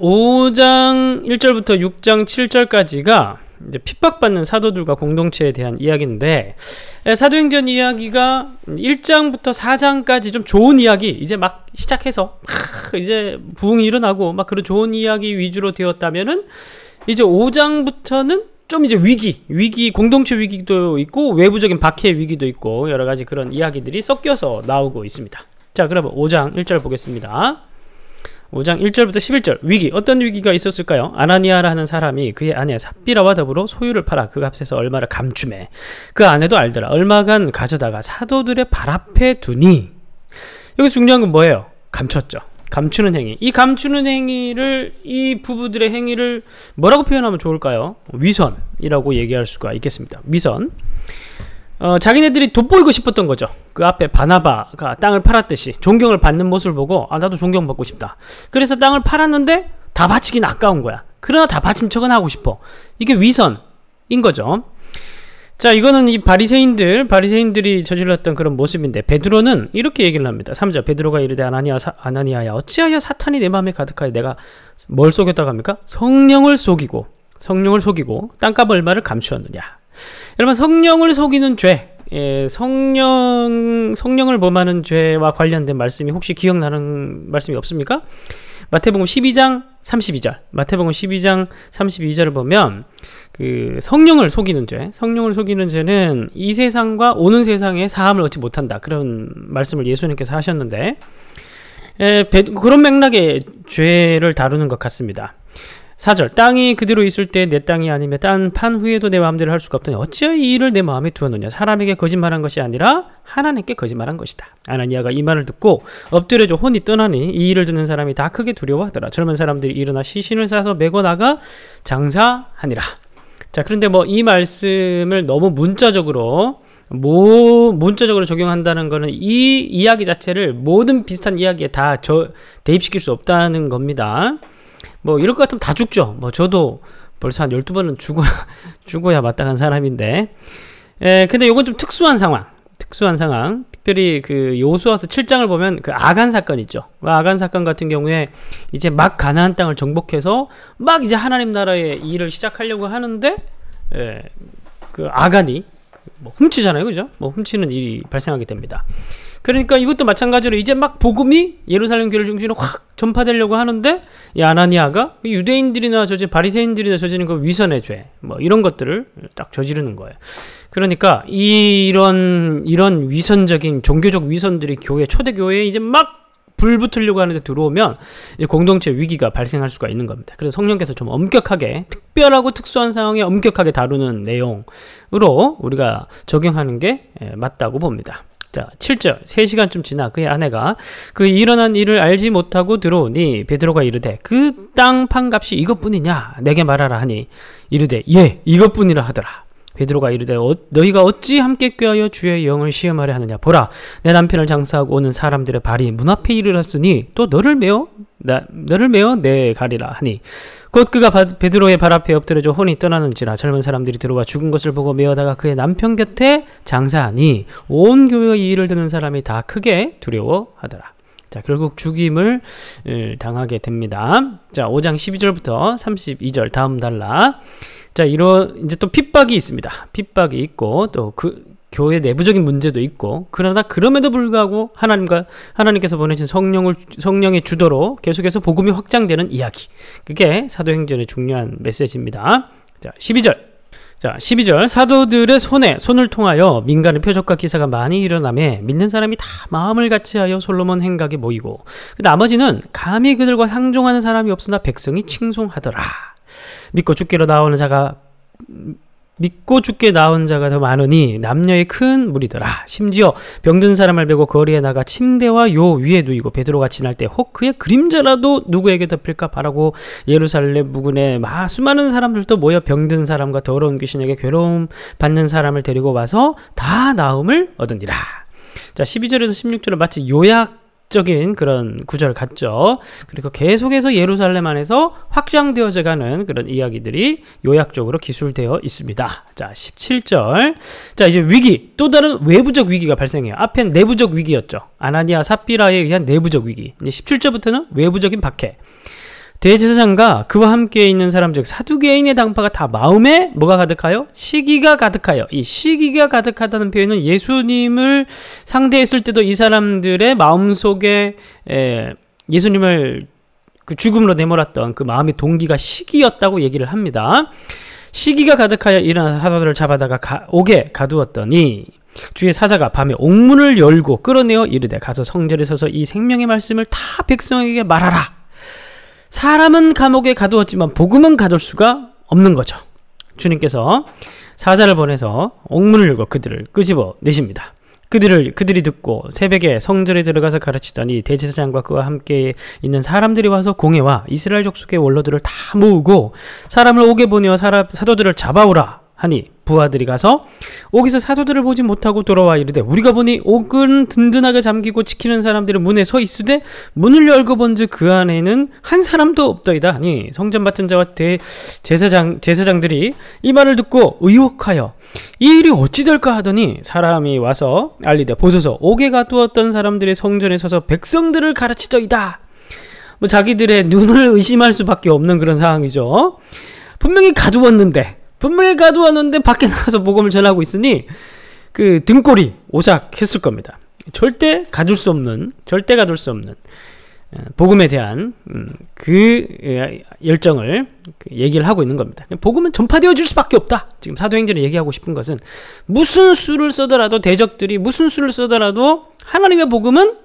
5장 1절부터 6장 7절까지가 이제 핍박받는 사도들과 공동체에 대한 이야기인데 예, 사도행전 이야기가 1장부터 4장까지 좀 좋은 이야기 이제 막 시작해서 막 이제 부흥이 일어나고 막 그런 좋은 이야기 위주로 되었다면은 이제 5장부터는 좀 이제 위기, 위기, 공동체 위기도 있고 외부적인 박해 위기도 있고 여러 가지 그런 이야기들이 섞여서 나오고 있습니다. 자, 그러면 5장 1절 보겠습니다. 5장 1절부터 11절 위기 어떤 위기가 있었을까요? 아나니아라는 사람이 그의 아내 삽비라와 더불어 소유를 팔아 그 값에서 얼마를 감춤해 그 아내도 알더라 얼마간 가져다가 사도들의 발 앞에 두니 여기 중요한 건 뭐예요? 감췄죠 감추는 행위 이 감추는 행위를 이 부부들의 행위를 뭐라고 표현하면 좋을까요? 위선이라고 얘기할 수가 있겠습니다 위선 어, 자기네들이 돋보이고 싶었던 거죠. 그 앞에 바나바가 땅을 팔았듯이 존경을 받는 모습을 보고 아 나도 존경받고 싶다. 그래서 땅을 팔았는데 다 바치긴 아까운 거야. 그러나 다 바친 척은 하고 싶어. 이게 위선인 거죠. 자 이거는 이 바리새인들 바리새인들이 저질렀던 그런 모습인데 베드로는 이렇게 얘기를 합니다 3절 베드로가 이르되 아나니아 사, 아나니아야 어찌하여 사탄이 내 마음에 가득하여 내가 뭘 속였다고 합니까 성령을 속이고 성령을 속이고 땅값 얼마를 감추었느냐 여러분 성령을 속이는 죄 예, 성령 성령을 범하는 죄와 관련된 말씀이 혹시 기억나는 말씀이 없습니까? 마태복음 12장 32절. 마태복음 12장 32절을 보면 그 성령을 속이는 죄, 성령을 속이는 죄는 이 세상과 오는 세상의 사함을 얻지 못한다. 그런 말씀을 예수님께서 하셨는데 에, 예, 그런 맥락의 죄를 다루는 것 같습니다. 4절 땅이 그대로 있을 때 내 땅이 아니며 딴 판 후에도 내 마음대로 할 수가 없더니 어찌하여 이 일을 내 마음에 두었느냐 사람에게 거짓말한 것이 아니라 하나님께 거짓말한 것이다 아나니아가 이 말을 듣고 엎드려져 혼이 떠나니 이 일을 듣는 사람이 다 크게 두려워하더라 젊은 사람들이 일어나 시신을 사서 메고 나가 장사하니라 자 그런데 뭐 이 말씀을 너무 문자적으로 뭐 문자적으로 적용한다는 거는 이 이야기 자체를 모든 비슷한 이야기에 다 저, 대입시킬 수 없다는 겁니다. 뭐 이럴 것 같으면 다 죽죠. 뭐 저도 벌써 한 12번은 죽어야, 죽어야 마땅한 사람인데. 에, 예, 근데 요건 좀 특수한 상황. 특수한 상황. 특별히 그요수와서 7장을 보면 그 아간 사건 있죠. 그 아간 사건 같은 경우에 이제 막 가나안 땅을 정복해서 막 이제 하나님 나라의 일을 시작하려고 하는데 에, 예, 그 아간이 그 뭐 훔치잖아요. 그죠? 뭐 훔치는 일이 발생하게 됩니다. 그러니까 이것도 마찬가지로 이제 막 복음이 예루살렘 교를 회 중심으로 확 전파되려고 하는데 이 아나니아가 그 유대인들이나 저지 바리새인들이나 저지는 그 위선의 죄 뭐 이런 것들을 딱 저지르는 거예요. 그러니까 이런 이런 위선적인 종교적 위선들이 교회 초대 교회에 이제 막 불붙으려고 하는데 들어오면 공동체 위기가 발생할 수가 있는 겁니다. 그래서 성령께서 좀 엄격하게 특별하고 특수한 상황에 엄격하게 다루는 내용으로 우리가 적용하는 게 예, 맞다고 봅니다. 자, 7절. 3시간쯤 지나 그의 아내가 그 일어난 일을 알지 못하고 들어오니 베드로가 이르되 그 땅 판값이 이것뿐이냐 내게 말하라 하니 이르되 예 이것뿐이라 하더라. 베드로가 이르되 어, 너희가 어찌 함께 꾀하여 주의 영을 시험하려 하느냐 보라 내 남편을 장사하고 오는 사람들의 발이 문 앞에 이르렀으니 또 너를 메어 나, 너를 메어 내 가리라 하니 곧 그가 바, 베드로의 발 앞에 엎드려져 혼이 떠나는지라 젊은 사람들이 들어와 죽은 것을 보고 메어다가 그의 남편 곁에 장사하니 온 교회의 이 일을 듣는 사람이 다 크게 두려워하더라 자, 결국 죽임을 예, 당하게 됩니다. 자, 5장 12절부터 32절 다음 달라. 자, 이런 이제 또 핍박이 있습니다. 핍박이 있고 또그 교회 내부적인 문제도 있고 그러나 그럼에도 불구하고 하나님과 하나님께서 보내신 성령을 성령의 주도로 계속해서 복음이 확장되는 이야기. 그게 사도행전의 중요한 메시지입니다. 자, 12절. 자 12절 사도들의 손에 손을 통하여 민간의 표적과 기사가 많이 일어나매 믿는 사람이 다 마음을 같이하여 솔로몬 행각에 모이고 그 나머지는 감히 그들과 상종하는 사람이 없으나 백성이 칭송하더라 믿고 죽기로 나오는 자가 믿고 죽게 나온 자가 더 많으니 남녀의 큰 무리더라. 심지어 병든 사람을 베고 거리에 나가 침대와 요 위에 누이고 베드로가 지날 때 호크의 그림자라도 누구에게 덮일까 바라고 예루살렘 부근에마 수많은 사람들도 모여 병든 사람과 더러운 귀신에게 괴로움 받는 사람을 데리고 와서 다 나음을 얻으니라. 자, 12절에서 16절은 마치 요약 적인 그런 구절 같죠. 그리고 계속해서 예루살렘 안에서 확장되어져 가는 그런 이야기들이 요약적으로 기술되어 있습니다. 자, 17절. 자, 이제 위기. 또 다른 외부적 위기가 발생해요. 앞엔 내부적 위기였죠. 아나니아 삽비라에 의한 내부적 위기. 이제 17절부터는 외부적인 박해. 대제사장과 그와 함께 있는 사람 즉 사두개인의 당파가 다 마음에 뭐가 가득하여? 시기가 가득하여. 이 시기가 가득하다는 표현은 예수님을 상대했을 때도 이 사람들의 마음속에 에, 예수님을 그 죽음으로 내몰았던 그 마음의 동기가 시기였다고 얘기를 합니다. 시기가 가득하여 일어나 사도들을 잡아다가 가, 옥에 가두었더니 주의 사자가 밤에 옥문을 열고 끌어내어 이르되 가서 성전에 서서 이 생명의 말씀을 다 백성에게 말하라. 사람은 감옥에 가두었지만 복음은 가둘 수가 없는 거죠. 주님께서 사자를 보내서 옥문을 열고 그들을 끄집어 내십니다. 그들을 그들이 듣고 새벽에 성전에 들어가서 가르치더니 대제사장과 그와 함께 있는 사람들이 와서 공회와 이스라엘 족속의 원로들을 다 모으고 사람을 옥에 보내어 사도들을 잡아오라 하니 부하들이 가서 옥에서 사도들을 보지 못하고 돌아와 이르되 우리가 보니 옥은 든든하게 잠기고 지키는 사람들은 문에 서 있으되 문을 열고 본즉 그 안에는 한 사람도 없더이다 하니 성전 맡은 자와 대 제사장 제사장들이 이 말을 듣고 의혹하여 이 일이 어찌 될까 하더니 사람이 와서 알리되 보소서 옥에 가두었던 사람들의 성전에 서서 백성들을 가르치더이다 뭐 자기들의 눈을 의심할 수밖에 없는 그런 상황이죠. 분명히 가두었는데 분명히 가두었는데 밖에 나가서 복음을 전하고 있으니 그 등골이 오싹했을 겁니다. 절대 가둘 수 없는, 절대 가둘 수 없는 어, 복음에 대한 음, 그 예, 열정을 그 얘기를 하고 있는 겁니다. 복음은 전파되어질 수밖에 없다. 지금 사도행전에 얘기하고 싶은 것은 무슨 수를 쓰더라도 대적들이 무슨 수를 쓰더라도 하나님의 복음은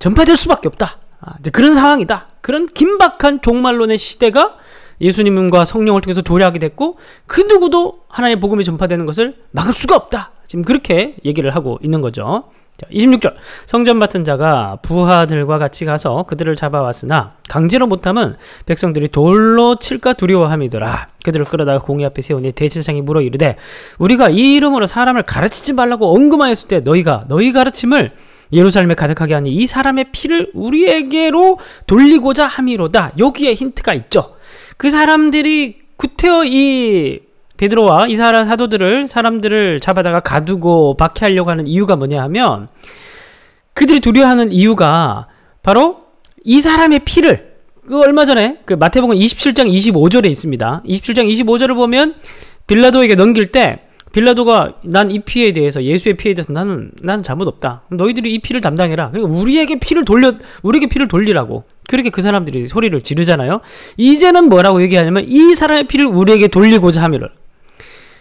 전파될 수밖에 없다. 아, 그런 상황이다. 그런 긴박한 종말론의 시대가 예수님과 성령을 통해서 도래하게 됐고 그 누구도 하나님의 복음이 전파되는 것을 막을 수가 없다. 지금 그렇게 얘기를 하고 있는 거죠. 자, 26절 성전 맡은 자가 부하들과 같이 가서 그들을 잡아왔으나 강제로 못함은 백성들이 돌로 칠까 두려워함이더라 그들을 끌어다가 공의 앞에 세우니 대제사장이 물어 이르되 우리가 이 이름으로 사람을 가르치지 말라고 언금하였을 때 너희가 너희 가르침을 예루살렘에 가득하게 하니 이 사람의 피를 우리에게로 돌리고자 함이로다 여기에 힌트가 있죠 그 사람들이 구태여 이 베드로와 이사라 사도들을 사람들을 잡아다가 가두고 박해하려고 하는 이유가 뭐냐 하면 그들이 두려워하는 이유가 바로 이 사람의 피를 그 얼마 전에 그 마태복음 27장 25절에 있습니다. 27장 25절을 보면 빌라도에게 넘길 때 빌라도가 난 이 피에 대해서 예수의 피에 대해서 나는 나는 잘못 없다. 너희들이 이 피를 담당해라. 그러니까 우리에게 피를 돌려 우리에게 피를 돌리라고 그렇게 그 사람들이 소리를 지르잖아요. 이제는 뭐라고 얘기하냐면 이 사람의 피를 우리에게 돌리고자 함이를.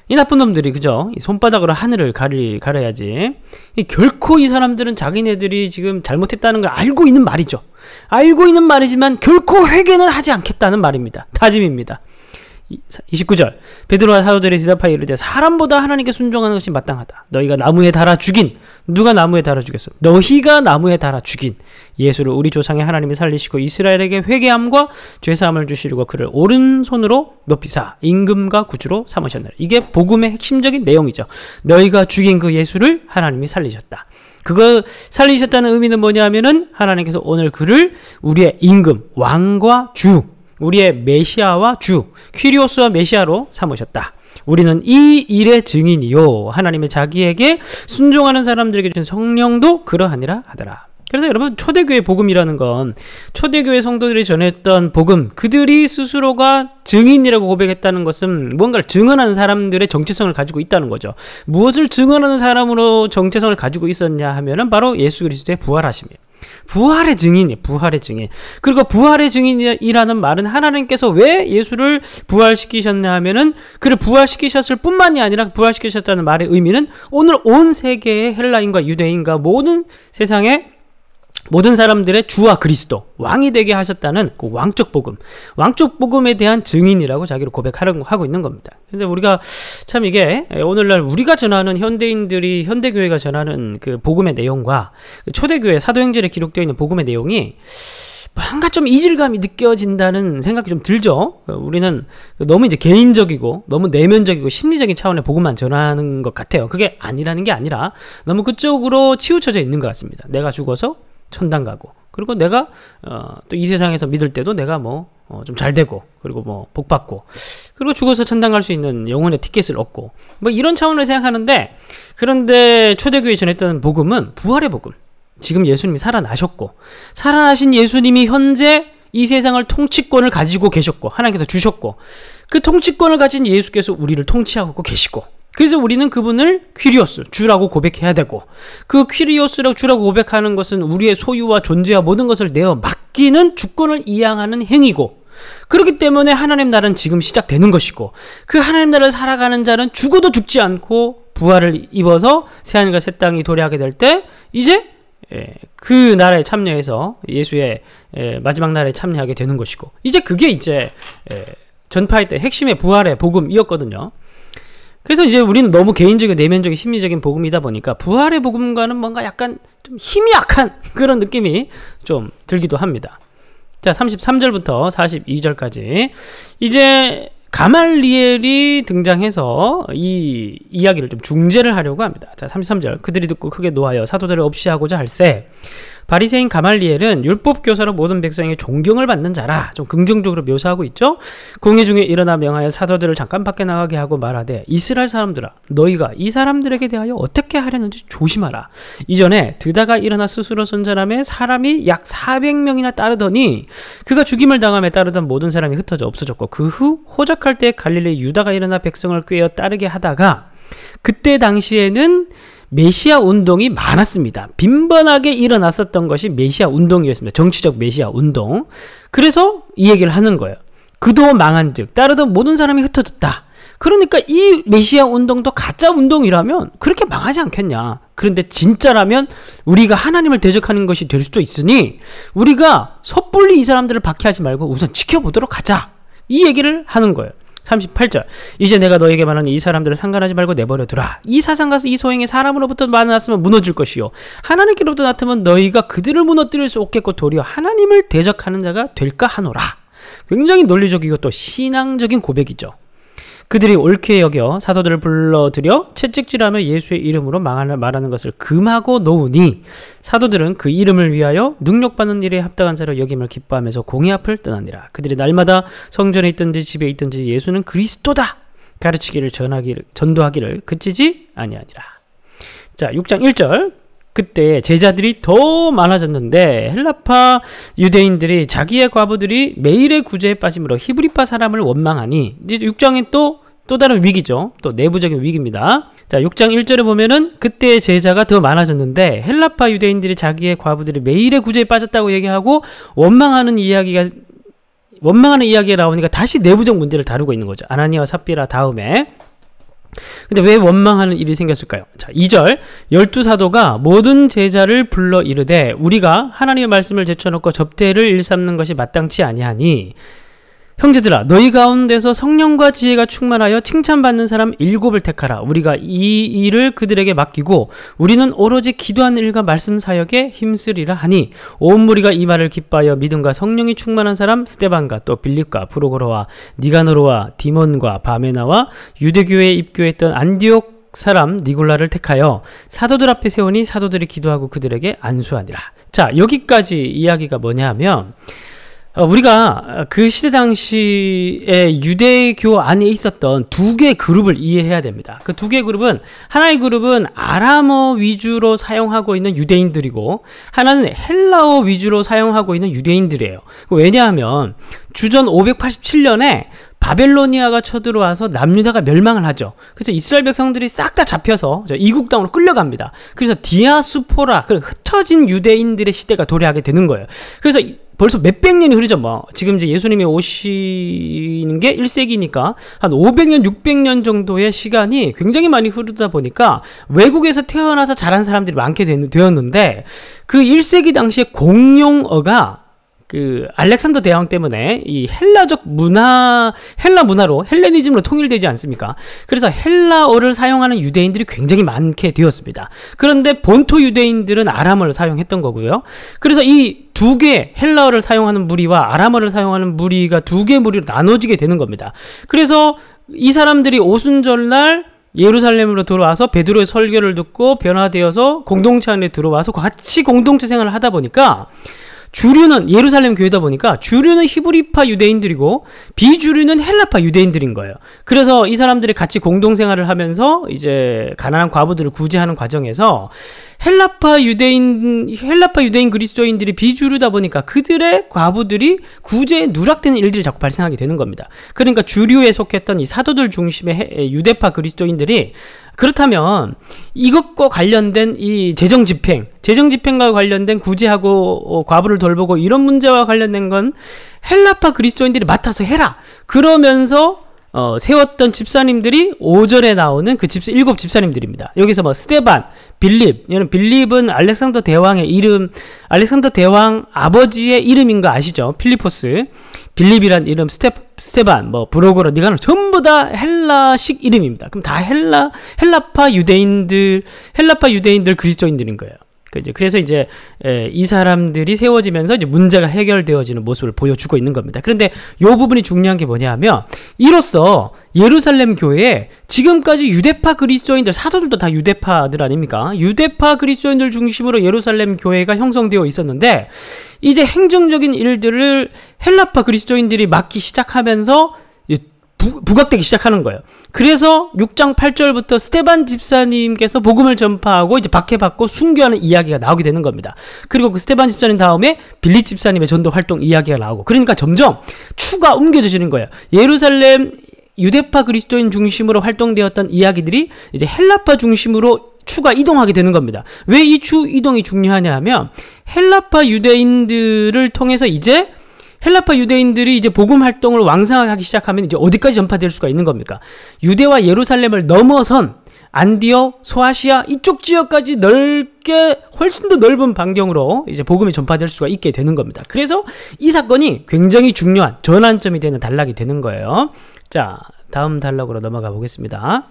이 나쁜 놈들이 그죠? 손바닥으로 하늘을 가리 가려야지. 이 결코 이 사람들은 자기네들이 지금 잘못했다는 걸 알고 있는 말이죠. 알고 있는 말이지만 결코 회개는 하지 않겠다는 말입니다. 다짐입니다. 29절 베드로와 사도들이 대답하여 이르되 사람보다 하나님께 순종하는 것이 마땅하다. 너희가 나무에 달아 죽인 누가 나무에 달아 죽였어? 너희가 나무에 달아 죽인 예수를 우리 조상의 하나님이 살리시고 이스라엘에게 회개함과 죄 사함을 주시려고 그를 오른손으로 높이사 임금과 구주로 삼으셨느라. 이게 복음의 핵심적인 내용이죠. 너희가 죽인 그 예수를 하나님이 살리셨다. 그거 살리셨다는 의미는 뭐냐면은 하 하나님께서 오늘 그를 우리의 임금 왕과 주 우리의 메시아와 주, 퀴리오스와 메시아로 삼으셨다. 우리는 이 일의 증인이요. 하나님의 자기에게 순종하는 사람들에게 주신 성령도 그러하니라 하더라. 그래서 여러분 초대교회 복음이라는 건 초대교회 성도들이 전했던 복음 그들이 스스로가 증인이라고 고백했다는 것은 뭔가를 증언하는 사람들의 정체성을 가지고 있다는 거죠. 무엇을 증언하는 사람으로 정체성을 가지고 있었냐 하면은 바로 예수 그리스도의 부활하심이에요. 부활의 증인이에요. 부활의 증인. 그리고 부활의 증인이라는 말은 하나님께서 왜 예수를 부활시키셨냐 하면은 그를 부활시키셨을 뿐만이 아니라 부활시키셨다는 말의 의미는 오늘 온 세계의 헬라인과 유대인과 모든 세상에 모든 사람들의 주와 그리스도 왕이 되게 하셨다는 그 왕적 복음 왕적 복음에 대한 증인이라고 자기로 고백하고 있는 겁니다 근데 우리가 참 이게 오늘날 우리가 전하는 현대인들이 현대교회가 전하는 그 복음의 내용과 그 초대교회 사도행전에 기록되어 있는 복음의 내용이 뭔가 좀 이질감이 느껴진다는 생각이 좀 들죠. 우리는 너무 이제 개인적이고 너무 내면적이고 심리적인 차원의 복음만 전하는 것 같아요. 그게 아니라는 게 아니라 너무 그쪽으로 치우쳐져 있는 것 같습니다. 내가 죽어서 천당 가고 그리고 내가 어, 또 이 세상에서 믿을 때도 내가 뭐 좀잘 어, 되고 그리고 뭐복 받고 그리고 죽어서 천당 갈 수 있는 영혼의 티켓을 얻고 뭐 이런 차원을 생각하는데 그런데 초대교회 전했던 복음은 부활의 복음 지금 예수님이 살아나셨고 살아나신 예수님이 현재 이 세상을 통치권을 가지고 계셨고 하나님께서 주셨고 그 통치권을 가진 예수께서 우리를 통치하고 계시고 그래서 우리는 그분을 퀴리오스, 주라고 고백해야 되고 그 퀴리오스라고 주라고 고백하는 것은 우리의 소유와 존재와 모든 것을 내어 맡기는 주권을 이양하는 행위고 그렇기 때문에 하나님 나라는 지금 시작되는 것이고 그 하나님 나라를 살아가는 자는 죽어도 죽지 않고 부활을 입어서 새하늘과 새 땅이 도래하게 될 때 이제 예, 그 나라에 참여해서 예수의 예, 마지막 나라에 참여하게 되는 것이고 이제 그게 이제 예, 전파의 때 핵심의 부활의 복음이었거든요. 그래서 이제 우리는 너무 개인적인 내면적인 심리적인 복음이다 보니까 부활의 복음과는 뭔가 약간 좀 힘이 약한 그런 느낌이 좀 들기도 합니다. 자, 33절부터 42절까지 이제 가말리엘이 등장해서 이 이야기를 좀 중재를 하려고 합니다. 자, 33절. 그들이 듣고 크게 노하여 사도들을 없이 하고자 할세. 바리새인 가말리엘은 율법 교사로 모든 백성의 존경을 받는 자라 좀 긍정적으로 묘사하고 있죠. 공회 중에 일어나 명하여 사도들을 잠깐 밖에 나가게 하고 말하되 이스라엘 사람들아 너희가 이 사람들에게 대하여 어떻게 하려는지 조심하라. 이전에 드다가 일어나 스스로 선전함에 사람이 약 400명이나 따르더니 그가 죽임을 당함에 따르던 모든 사람이 흩어져 없어졌고 그 후 호적할 때 갈릴리 유다가 일어나 백성을 꾀어 따르게 하다가 그때 당시에는 메시아 운동이 많았습니다. 빈번하게 일어났었던 것이 메시아 운동이었습니다. 정치적 메시아 운동. 그래서 이 얘기를 하는 거예요. 그도 망한 즉, 따르던 모든 사람이 흩어졌다. 그러니까 이 메시아 운동도 가짜 운동이라면 그렇게 망하지 않겠냐. 그런데 진짜라면 우리가 하나님을 대적하는 것이 될 수도 있으니 우리가 섣불리 이 사람들을 박해하지 말고 우선 지켜보도록 하자. 이 얘기를 하는 거예요. 38절 이제 내가 너에게 말하는 이 사람들을 상관하지 말고 내버려 두라 이 사상 가서 이 소행이 사람으로부터 만났으면 무너질 것이요 하나님께로부터 나타면 너희가 그들을 무너뜨릴 수 없겠고 도리어 하나님을 대적하는 자가 될까 하노라 굉장히 논리적이고 또 신앙적인 고백이죠 그들이 옳게 여겨 사도들을 불러들여 채찍질하며 예수의 이름으로 말하는 것을 금하고 놓으니 사도들은 그 이름을 위하여 능력받는 일에 합당한 자로 여김을 기뻐하면서 공의 앞을 떠나니라. 그들이 날마다 성전에 있든지 집에 있든지 예수는 그리스도다 가르치기를 전하기를 전도하기를 그치지 아니하니라. 자, 6장 1절 그때 제자들이 더 많아졌는데 헬라파 유대인들이 자기의 과부들이 매일의 구제에 빠짐으로 히브리파 사람을 원망하니 이제 6장에 또또 다른 위기죠. 또 내부적인 위기입니다. 자, 6장 1절에 보면은 그때의 제자가 더 많아졌는데 헬라파 유대인들이 자기의 과부들이 매일의 구제에 빠졌다고 얘기하고 원망하는 이야기가 원망하는 이야기가 나오니까 다시 내부적 문제를 다루고 있는 거죠. 아나니와 삽비라 다음에 근데 왜 원망하는 일이 생겼을까요? 자, 2절 열두 사도가 모든 제자를 불러 이르되 우리가 하나님의 말씀을 제쳐놓고 접대를 일삼는 것이 마땅치 아니하니 형제들아 너희 가운데서 성령과 지혜가 충만하여 칭찬받는 사람 일곱을 택하라 우리가 이 일을 그들에게 맡기고 우리는 오로지 기도하는 일과 말씀 사역에 힘쓰리라 하니 온 무리가 이 말을 기뻐하여 믿음과 성령이 충만한 사람 스테반과 또 빌립과 프로고로와 니가노로와 디몬과 바메나와 유대교에 입교했던 안디옥 사람 니골라를 택하여 사도들 앞에 세우니 사도들이 기도하고 그들에게 안수하니라. 자, 여기까지 이야기가 뭐냐 하면 어, 우리가 그 시대 당시에 유대교 안에 있었던 두 개 그룹을 이해해야 됩니다. 그 두 개 그룹은 하나의 그룹은 아람어 위주로 사용하고 있는 유대인들이고 하나는 헬라어 위주로 사용하고 있는 유대인들이에요. 왜냐하면 주전 587년에 바벨로니아가 쳐들어와서 남유다가 멸망을 하죠. 그래서 이스라엘 백성들이 싹 다 잡혀서 이국 땅으로 끌려갑니다. 그래서 디아스포라, 흩어진 유대인들의 시대가 도래하게 되는 거예요. 그래서 벌써 몇 백 년이 흐르죠 뭐 지금 이제 예수님이 오시는 게 1세기니까 한 500년 600년 정도의 시간이 굉장히 많이 흐르다 보니까 외국에서 태어나서 자란 사람들이 많게 되, 었는데그 1세기 당시에 공용어가 그 알렉산더 대왕 때문에 이 헬라적 문화 헬라 문화로 헬레니즘으로 통일되지 않습니까? 그래서 헬라어를 사용하는 유대인들이 굉장히 많게 되었습니다. 그런데 본토 유대인들은 아람어를 사용했던 거고요. 그래서 이 두 개 헬라어를 사용하는 무리와 아람어를 사용하는 무리가 두 개 무리로 나눠지게 되는 겁니다. 그래서 이 사람들이 오순절날 예루살렘으로 들어와서 베드로의 설교를 듣고 변화되어서 공동체 안에 들어와서 같이 공동체 생활을 하다 보니까 주류는 예루살렘 교회다 보니까 주류는 히브리파 유대인들이고 비주류는 헬라파 유대인들인 거예요. 그래서 이 사람들이 같이 공동 생활을 하면서 이제 가난한 과부들을 구제하는 과정에서 헬라파 유대인 헬라파 유대인 그리스도인들이 비주류다 보니까 그들의 과부들이 구제에 누락되는 일들이 자꾸 발생하게 되는 겁니다. 그러니까 주류에 속했던 이 사도들 중심의 유대파 그리스도인들이 그렇다면 이것과 관련된 이 재정 집행, 재정 집행과 관련된 구제하고 어, 과부를 돌보고 이런 문제와 관련된 건 헬라파 그리스도인들이 맡아서 해라. 그러면서 어, 세웠던 집사님들이 5절에 나오는 그 집사, 일곱 집사님들입니다. 여기서 뭐, 스테반, 빌립, 여러 빌립은 알렉산더 대왕의 이름, 알렉산더 대왕 아버지의 이름인 거 아시죠? 필리포스. 빌립이란 이름, 스테, 스테반, 뭐 브로그로 니가노 전부 다 헬라식 이름입니다. 그럼 다 헬라 헬라파 유대인들 헬라파 유대인들 그리스도인들인 거예요. 이제 그래서 이제 이 사람들이 세워지면서 이제 문제가 해결되어지는 모습을 보여주고 있는 겁니다. 그런데 요 부분이 중요한 게 뭐냐하면 이로써 예루살렘 교회에 지금까지 유대파 그리스도인들 사도들도 다 유대파들 아닙니까? 유대파 그리스도인들 중심으로 예루살렘 교회가 형성되어 있었는데 이제 행정적인 일들을 헬라파 그리스도인들이 맡기 시작하면서 부, 부각되기 시작하는 거예요. 그래서 6장 8절부터 스테반 집사님께서 복음을 전파하고 이제 박해받고 순교하는 이야기가 나오게 되는 겁니다. 그리고 그 스테반 집사님 다음에 빌리 집사님의 전도 활동 이야기가 나오고 그러니까 점점 추가 옮겨지는 거예요. 예루살렘 유대파 그리스도인 중심으로 활동되었던 이야기들이 이제 헬라파 중심으로 추가 이동하게 되는 겁니다. 왜 이 추 이동이 중요하냐 하면 헬라파 유대인들을 통해서 이제 헬라파 유대인들이 이제 복음 활동을 왕성하게 시작하면 이제 어디까지 전파될 수가 있는 겁니까? 유대와 예루살렘을 넘어선 안디어, 소아시아 이쪽 지역까지 넓게 훨씬 더 넓은 반경으로 이제 복음이 전파될 수가 있게 되는 겁니다. 그래서 이 사건이 굉장히 중요한 전환점이 되는 단락이 되는 거예요. 자, 다음 단락으로 넘어가 보겠습니다.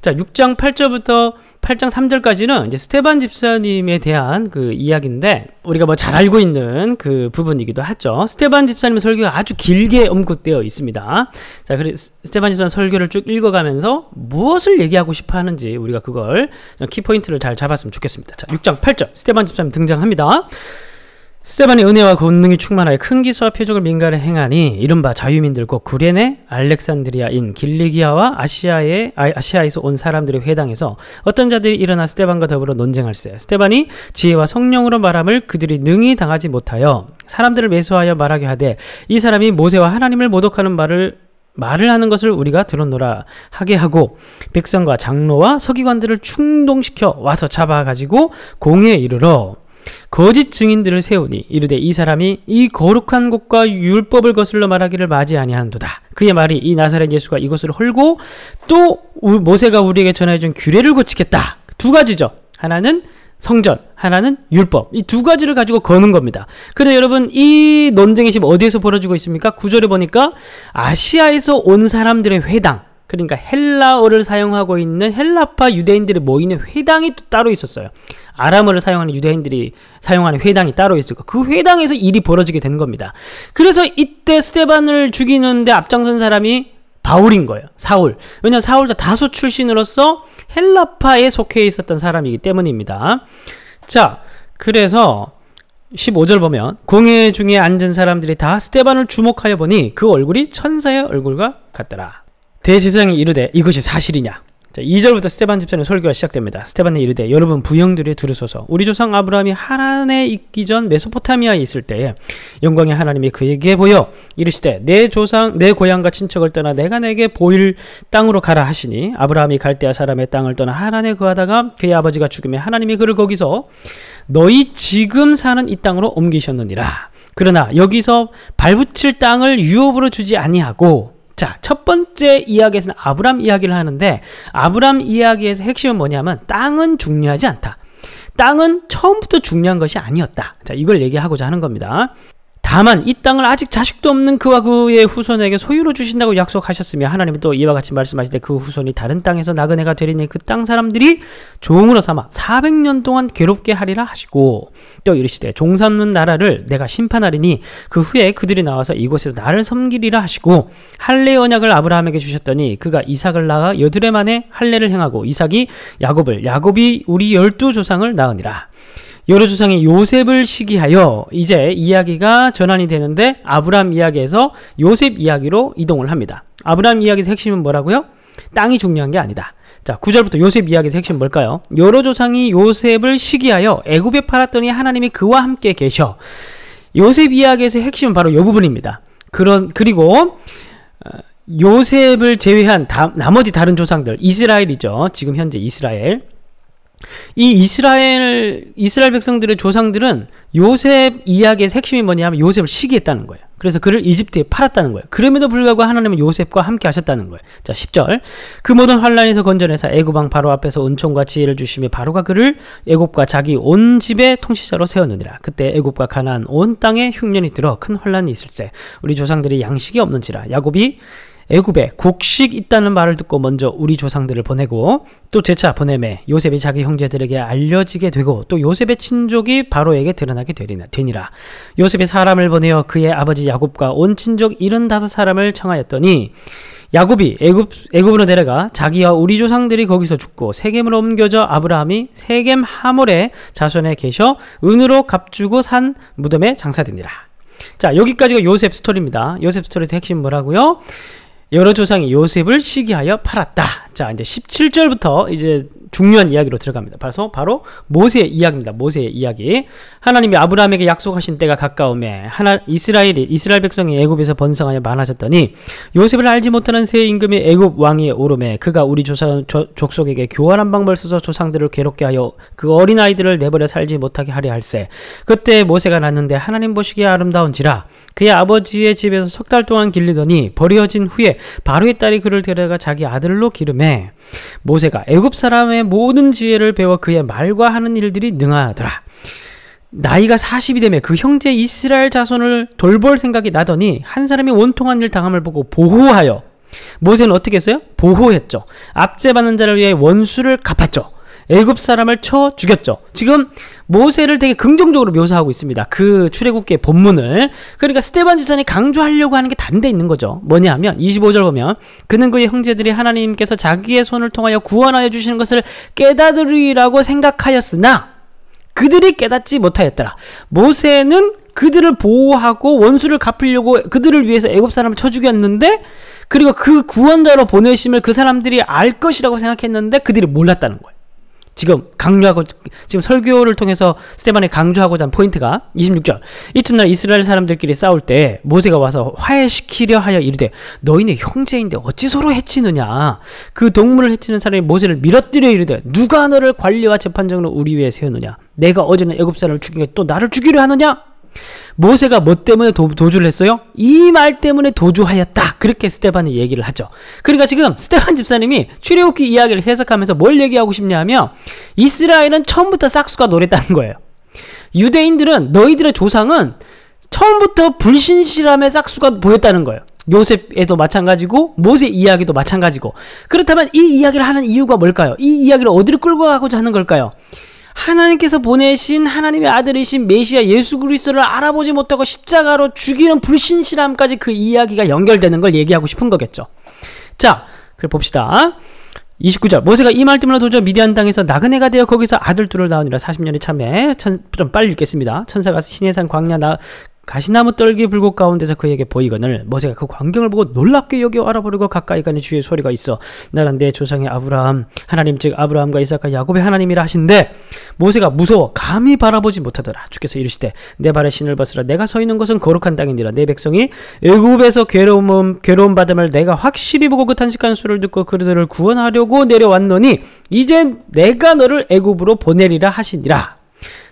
자, 6장 8절부터 8장 3절까지는 이제 스테반 집사님에 대한 그 이야기인데 우리가 뭐 잘 알고 있는 그 부분이기도 하죠. 스테반 집사님 설교가 아주 길게 언급되어 있습니다. 자, 그리고 스테반 집사님 설교를 쭉 읽어가면서 무엇을 얘기하고 싶어 하는지 우리가 그걸 키포인트를 잘 잡았으면 좋겠습니다. 자, 6장 8절 스테반 집사님 등장합니다. 스테반이 은혜와 권능이 충만하여 큰 기수와 표적을 민간에 행하니 이른바 자유민들 곧 구레네, 알렉산드리아인, 길리기아와 아시아의 아, 시아에서온 사람들의 회당에서 어떤 자들이 일어나 스테반과 더불어 논쟁할세. 스테반이 지혜와 성령으로 말함을 그들이 능히 당하지 못하여 사람들을 매수하여 말하게 하되 이 사람이 모세와 하나님을 모독하는 말을 말을 하는 것을 우리가 들었노라 하게 하고 백성과 장로와 서기관들을 충동시켜 와서 잡아가지고 공에 이르러 거짓 증인들을 세우니 이르되 이 사람이 이 거룩한 곳과 율법을 거슬러 말하기를 마지 아니하는도다. 그의 말이 이 나사렛 예수가 이것을 헐고 또 모세가 우리에게 전해준 규례를 고치겠다. 두 가지죠. 하나는 성전, 하나는 율법. 이 두 가지를 가지고 거는 겁니다. 근데 여러분, 이 논쟁이 지금 어디에서 벌어지고 있습니까? 구절에 보니까 아시아에서 온 사람들의 회당, 그러니까 헬라어를 사용하고 있는 헬라파 유대인들이 모이는 회당이 또 따로 있었어요. 아람어를 사용하는 유대인들이 사용하는 회당이 따로 있었고 그 회당에서 일이 벌어지게 된 겁니다. 그래서 이때 스테반을 죽이는데 앞장선 사람이 바울인 거예요. 사울. 왜냐 하면 사울도 다수 출신으로서 헬라파에 속해 있었던 사람이기 때문입니다. 자, 그래서 15절 보면 공회 중에 앉은 사람들이 다 스테반을 주목하여 보니 그 얼굴이 천사의 얼굴과 같더라. 대제사장이 이르되 이것이 사실이냐 자, 2절부터 스테반 집사는 설교가 시작됩니다. 스테반이 이르되 여러분 부형들이 들으소서 우리 조상 아브라함이 하란에 있기 전 메소포타미아에 있을 때에 영광의 하나님이 그에게 보여 이르시되 내 조상 내 고향과 친척을 떠나 내가 내게 보일 땅으로 가라 하시니 아브라함이 갈대아 사람의 땅을 떠나 하란에 거하다가 그의 아버지가 죽음에 하나님이 그를 거기서 너희 지금 사는 이 땅으로 옮기셨느니라 그러나 여기서 발붙일 땅을 유업으로 주지 아니하고 자, 첫 번째 이야기에서는 아브람 이야기를 하는데 아브람 이야기에서 핵심은 뭐냐면 땅은 중요하지 않다. 땅은 처음부터 중요한 것이 아니었다. 자, 이걸 얘기하고자 하는 겁니다. 다만 이 땅을 아직 자식도 없는 그와 그의 후손에게 소유로 주신다고 약속하셨으며 하나님은 또 이와 같이 말씀하실 때 그 후손이 다른 땅에서 나그네가 되리니 그 땅 사람들이 종으로 삼아 400년 동안 괴롭게 하리라 하시고 또 이르시되 종 삼는 나라를 내가 심판하리니 그 후에 그들이 나와서 이곳에서 나를 섬기리라 하시고 할례 언약을 아브라함에게 주셨더니 그가 이삭을 낳아 여드레만에 할례를 행하고 이삭이 야곱을 야곱이 우리 열두 조상을 낳으니라 여루주상이 요셉을 시기하여 이제 이야기가 전환이 되는데 아브라함 이야기에서 요셉 이야기로 이동을 합니다. 아브라함 이야기의 핵심은 뭐라고요? 땅이 중요한 게 아니다. 자, 9절부터 요셉 이야기의 핵심 뭘까요? 여러 조상이 요셉을 시기하여 애굽에 팔았더니 하나님이 그와 함께 계셔. 요셉 이야기에서 핵심은 바로 이 부분입니다. 그런 그리고 어, 요셉을 제외한 다, 나머지 다른 조상들 이스라엘이죠. 지금 현재 이스라엘 이 이스라엘 이스라엘 백성들의 조상들은 요셉 이야기의 핵심이 뭐냐면 요셉을 시기했다는 거예요. 그래서 그를 이집트에 팔았다는 거예요. 그럼에도 불구하고 하나님은 요셉과 함께 하셨다는 거예요. 자, 10절. 그 모든 환란에서 건져내사 애굽 왕 바로 앞에서 은총과 지혜를 주심에 바로가 그를 애굽과 자기 온 집의 통치자로 세웠느니라. 그때 애굽과 가나안 온 땅에 흉년이 들어 큰 환란이 있을때 우리 조상들이 양식이 없는지라 야곱이 애굽에 곡식 있다는 말을 듣고 먼저 우리 조상들을 보내고 또 재차 보내매 요셉이 자기 형제들에게 알려지게 되고 또 요셉의 친족이 바로에게 드러나게 되니라 요셉이 사람을 보내어 그의 아버지 야곱과 온 친족 75사람을 청하였더니 야곱이 애굽, 애굽으로 내려가 자기와 우리 조상들이 거기서 죽고 세겜으로 옮겨져 아브라함이 세겜 하몰에 자손에 계셔 은으로 값주고 산 무덤에 장사됩니다자 여기까지가 요셉 스토리입니다. 요셉 스토리의 핵심 뭐라고요? 여러 조상이 요셉을 시기하여 팔았다. 자, 이제 17절부터 이제 중요한 이야기로 들어갑니다. 그래서 바로 모세의 이야기입니다. 모세의 이야기. 하나님이 아브라함에게 약속하신 때가 가까움에 하나 이스라엘이 이스라엘 백성이 애굽에서 번성하여 많아졌더니 요셉을 알지 못하는 새 임금이 애굽 왕의 오름에 그가 우리 조사, 조, 족속에게 교활한 방법을 써서 조상들을 괴롭게 하여 그 어린 아이들을 내버려 살지 못하게 하려 할세. 그때 모세가 났는데 하나님 보시기에 아름다운지라 그의 아버지의 집에서 석 달 동안 길리더니 버려진 후에 바로의 딸이 그를 데려가 자기 아들로 기름해 모세가 애굽 사람의 모든 지혜를 배워 그의 말과 하는 일들이 능하더라. 나이가 40이 되매 그 형제 이스라엘 자손을 돌볼 생각이 나더니 한 사람이 원통한 일 당함을 보고 보호하여 모세는 어떻게 했어요? 보호했죠. 압제받는 자를 위해 원수를 갚았죠. 애굽 사람을 쳐 죽였죠. 지금 모세를 되게 긍정적으로 묘사하고 있습니다. 그 출애굽기의 본문을. 그러니까 스테반 지선이 강조하려고 하는 게다대 있는 거죠. 뭐냐면 하 25절 보면 그는 그의 형제들이 하나님께서 자기의 손을 통하여 구원하여 주시는 것을 깨닫으리라고 생각하였으나 그들이 깨닫지 못하였더라. 모세는 그들을 보호하고 원수를 갚으려고 그들을 위해서 애굽 사람을 쳐 죽였는데 그리고 그 구원자로 보내심을 그 사람들이 알 것이라고 생각했는데 그들이 몰랐다는 거예요. 지금 강조하고 지금 설교를 통해서 스테반이 강조하고자 한 포인트가 26절 이튿날 이스라엘 사람들끼리 싸울 때 모세가 와서 화해시키려 하여 이르되 너희는 형제인데 어찌 서로 해치느냐 그 동물을 해치는 사람이 모세를 밀어뜨려 이르되 누가 너를 관리와 재판장으로 우리 위에 세우느냐 내가 어제는 애굽 사람을 죽인게 또 나를 죽이려 하느냐 모세가 뭐 때문에 도, 주를 했어요? 이 말 때문에 도주하였다. 그렇게 스테반이 얘기를 하죠. 그러니까 지금 스테반 집사님이 출애굽기 이야기를 해석하면서 뭘 얘기하고 싶냐 하면 이스라엘은 처음부터 싹수가 노랬다는 거예요. 유대인들은 너희들의 조상은 처음부터 불신실함의 싹수가 보였다는 거예요. 요셉에도 마찬가지고 모세 이야기도 마찬가지고 그렇다면 이 이야기를 하는 이유가 뭘까요? 이 이야기를 어디로 끌고 가고자 하는 걸까요? 하나님께서 보내신 하나님의 아들이신 메시아 예수 그리스도를 알아보지 못하고 십자가로 죽이는 불신실함까지 그 이야기가 연결되는 걸 얘기하고 싶은 거겠죠. 자, 그래 봅시다. 29절 모세가 이 말 때문에 도저 미디안 땅에서 나그네가 되어 거기서 아들 둘을 낳으니라 40년이 참에 천, 좀 빨리 읽겠습니다. 천사가 신내산 광야 나, 가시나무 떨기 불꽃 가운데서 그에게 보이거늘 모세가 그 광경을 보고 놀랍게 여겨 알아보리고 가까이 가니 주의 소리가 있어 나란 내 조상의 아브라함 하나님 즉 아브라함과 이삭과 야곱의 하나님이라 하신데 모세가 무서워 감히 바라보지 못하더라 주께서 이르시되 내 발에 신을 벗으라 내가 서 있는 것은 거룩한 땅이니라 내 백성이 애굽에서 괴로움 괴로움 받음을 내가 확실히 보고 그 탄식한 수를 듣고 그들을 구원하려고 내려왔노니 이젠 내가 너를 애굽으로 보내리라 하시니라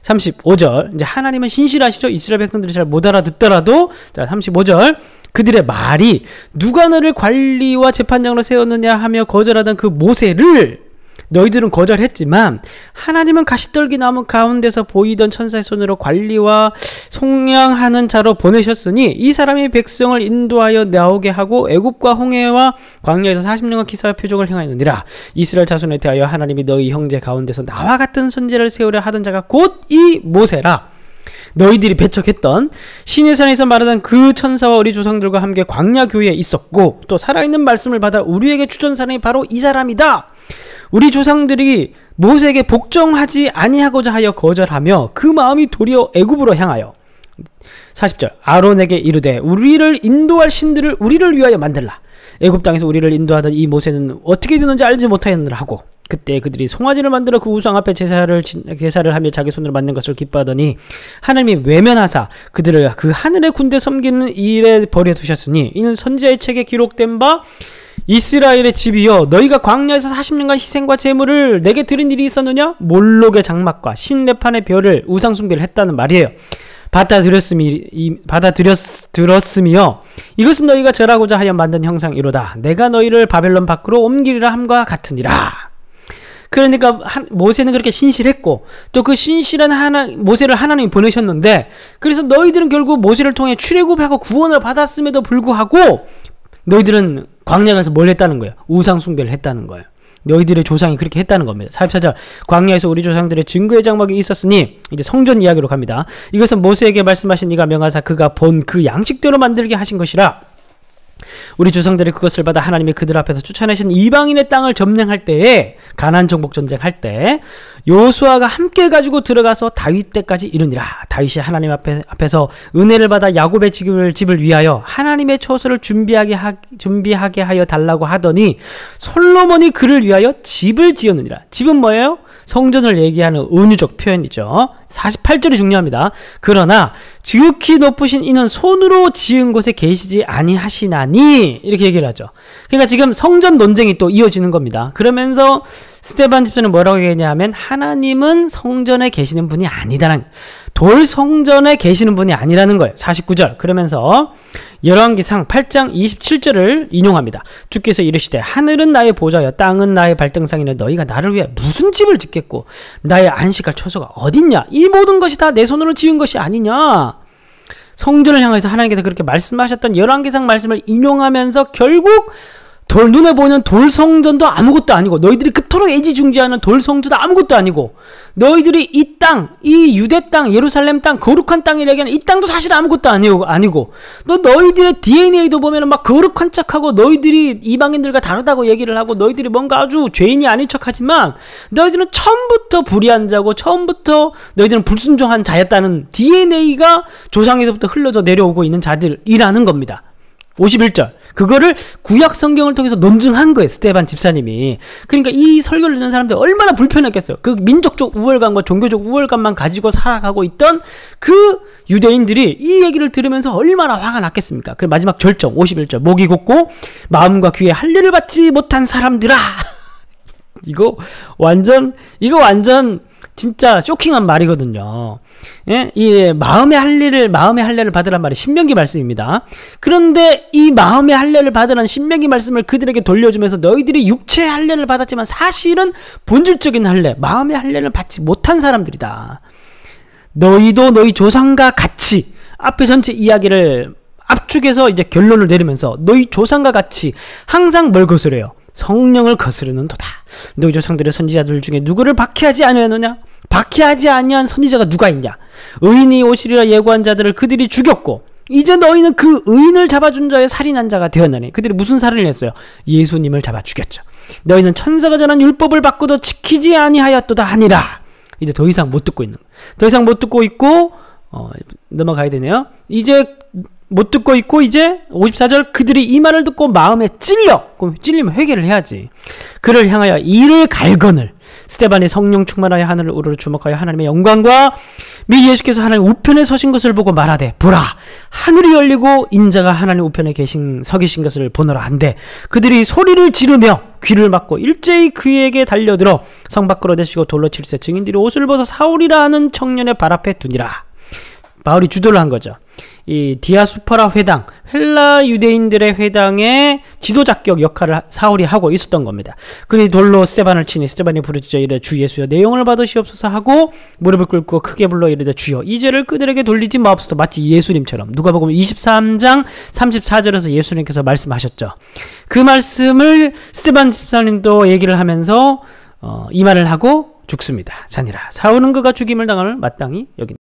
35절 이제 하나님은 신실하시죠. 이스라엘 백성들이 잘 못 알아듣더라도 자 35절 그들의 말이 누가 너를 관리와 재판장으로 세웠느냐 하며 거절하던 그 모세를 너희들은 거절했지만 하나님은 가시떨기 나무 가운데서 보이던 천사의 손으로 관리와 송양하는 자로 보내셨으니 이 사람이 백성을 인도하여 나오게 하고 애굽과 홍해와 광야에서 40년간 기사와 표적을 행하였느니라 이스라엘 자손에 대하여 하나님이 너희 형제 가운데서 나와 같은 선지를 세우려 하던 자가 곧 이 모세라 너희들이 배척했던 신의 산에서 말하던 그 천사와 우리 조상들과 함께 광야 교회에 있었고 또 살아있는 말씀을 받아 우리에게 추천사람이 바로 이 사람이다. 우리 조상들이 모세에게 복종하지 아니하고자 하여 거절하며 그 마음이 도리어 애굽으로 향하여 40절 아론에게 이르되 우리를 인도할 신들을 우리를 위하여 만들라 애굽 땅에서 우리를 인도하던 이 모세는 어떻게 되는지 알지 못하였느라 하고 그때 그들이 송아지를 만들어 그 우상 앞에 제사를 제사를 하며 자기 손으로 만든 것을 기뻐하더니 하나님이 외면하사 그들을 그 하늘의 군대 섬기는 일에 버려 두셨으니 이는 선지자의 책에 기록된 바 이스라엘의 집이여 너희가 광야에서 40년간 희생과 재물을 내게 드린 일이 있었느냐 몰록의 장막과 신레판의 별을 우상 숭배를 했다는 말이에요. 받아들였음이 받아들였으며 이것은 너희가 절하고자 하여 만든 형상이로다. 내가 너희를 바벨론 밖으로 옮기리라 함과 같으니라. 그러니까 모세는 그렇게 신실했고 또 그 신실한 하나 모세를 하나님이 보내셨는데 그래서 너희들은 결국 모세를 통해 출애굽하고 구원을 받았음에도 불구하고 너희들은 광야 에서뭘 했다는 거예요? 우상 숭배를 했다는 거예요. 너희들의 조상이 그렇게 했다는 겁니다. 44절 광야에서 우리 조상들의 증거의 장막이 있었으니 이제 성전 이야기로 갑니다. 이것은 모세에게 말씀하신 이가 명하사 그가 본 그 양식대로 만들게 하신 것이라 우리 조상들이 그것을 받아 하나님이 그들 앞에서 쫓아내신 이방인의 땅을 점령할 때에 가난 정복 전쟁할 때 요수아가 함께 가지고 들어가서 다윗 때까지 이르니라 다윗이 하나님 앞에, 앞에서 은혜를 받아 야곱의 집을, 집을 위하여 하나님의 초소를 준비하게 하, 준비하게 하여 달라고 하더니 솔로몬이 그를 위하여 집을 지었느니라 집은 뭐예요? 성전을 얘기하는 은유적 표현이죠. 48절이 중요합니다. 그러나 지극히 높으신 이는 손으로 지은 곳에 계시지 아니하시나니 이렇게 얘기를 하죠. 그러니까 지금 성전 논쟁이 또 이어지는 겁니다. 그러면서 스테반 집사는 뭐라고 얘기하냐면 하나님은 성전에 계시는 분이 아니다라는 돌 성전에 계시는 분이 아니라는 거예요. 49절. 그러면서 열왕기상 8장 27절을 인용합니다. 주께서 이르시되 하늘은 나의 보좌여 땅은 나의 발등상이라 너희가 나를 위해 무슨 집을 짓겠고 나의 안식할 초소가 어딨냐? 이 모든 것이 다 내 손으로 지은 것이 아니냐? 성전을 향해서 하나님께서 그렇게 말씀하셨던 열왕기상 말씀을 인용하면서 결국 돌 눈에 보이는 돌성전도 아무것도 아니고 너희들이 그토록 애지중지하는 돌성전도 아무것도 아니고 너희들이 이 땅, 이 유대 땅, 예루살렘 땅, 거룩한 땅이라기에는 이 땅도 사실 아무것도 아니고 아니고 또 너희들의 DNA도 보면은 막 거룩한 척하고 너희들이 이방인들과 다르다고 얘기를 하고 너희들이 뭔가 아주 죄인이 아닌 척하지만 너희들은 처음부터 불의한 자고 처음부터 너희들은 불순종한 자였다는 DNA가 조상에서부터 흘러져 내려오고 있는 자들이라는 겁니다. 51절 그거를 구약 성경을 통해서 논증한 거예요. 스테반 집사님이. 그러니까 이 설교를 듣는 사람들 얼마나 불편했겠어요. 그 민족적 우월감과 종교적 우월감만 가지고 살아가고 있던 그 유대인들이 이 얘기를 들으면서 얼마나 화가 났겠습니까? 그 마지막 절정 51절 목이 곧고 마음과 귀에 할례를 받지 못한 사람들아. 이거 완전 이거 완전 진짜 쇼킹한 말이거든요. 예? 이 마음의 할례를 마음의 할례를 받으란 말이 신명기 말씀입니다. 그런데 이 마음의 할례를 받으란 신명기 말씀을 그들에게 돌려주면서 너희들이 육체의 할례를 받았지만 사실은 본질적인 할례, 마음의 할례를 받지 못한 사람들이다. 너희도 너희 조상과 같이 앞에 전체 이야기를 압축해서 이제 결론을 내리면서 너희 조상과 같이 항상 뭘 거스려요? 성령을 거스르는 도다. 너희 조상들의 선지자들 중에 누구를 박해하지 아니하느냐? 박해하지 아니한 선지자가 누가 있냐? 의인이 오시리라 예고한 자들을 그들이 죽였고 이제 너희는 그 의인을 잡아준 자의 살인한 자가 되었나니 그들이 무슨 살인을 했어요? 예수님을 잡아 죽였죠. 너희는 천사가 전한 율법을 바꾸도 지키지 아니하였도다 하니라. 이제 더 이상 못 듣고 있는. 더 이상 못 듣고 있고 어, 넘어가야 되네요. 이제 못 듣고 있고 이제 54절 그들이 이 말을 듣고 마음에 찔려 그럼 찔리면 회개를 해야지 그를 향하여 이를 갈건을 스테반이 성령 충만하여 하늘을 우르르 주목하여 하나님의 영광과 미 예수께서 하나님 우편에 서신 것을 보고 말하되 보라 하늘이 열리고 인자가 하나님 우편에 계신 서 계신 것을 보노라 한데 그들이 소리를 지르며 귀를 막고 일제히 그에게 달려들어 성 밖으로 내시고 돌로 칠세 증인들이 옷을 벗어 사울이라 는 청년의 발 앞에 두니라 바울이 주도를 한 거죠. 이 디아수파라 회당, 헬라 유대인들의 회당의 지도자격 역할을 사울이 하고 있었던 겁니다. 그리 돌로 스테반을 치니 스테반이 부르짖어 이르 주 예수여 내용을 받으시옵소서 하고 무릎을 꿇고 크게 불러 이르되 주여 이 죄를 그들에게 돌리지 마옵소서 마치 예수님처럼 누가 보면 23장 34절에서 예수님께서 말씀하셨죠. 그 말씀을 스테반 집사님도 얘기를 하면서 어, 이 말을 하고 죽습니다. 잔이라 사울은 그가 죽임을 당함을 마땅히 여긴다.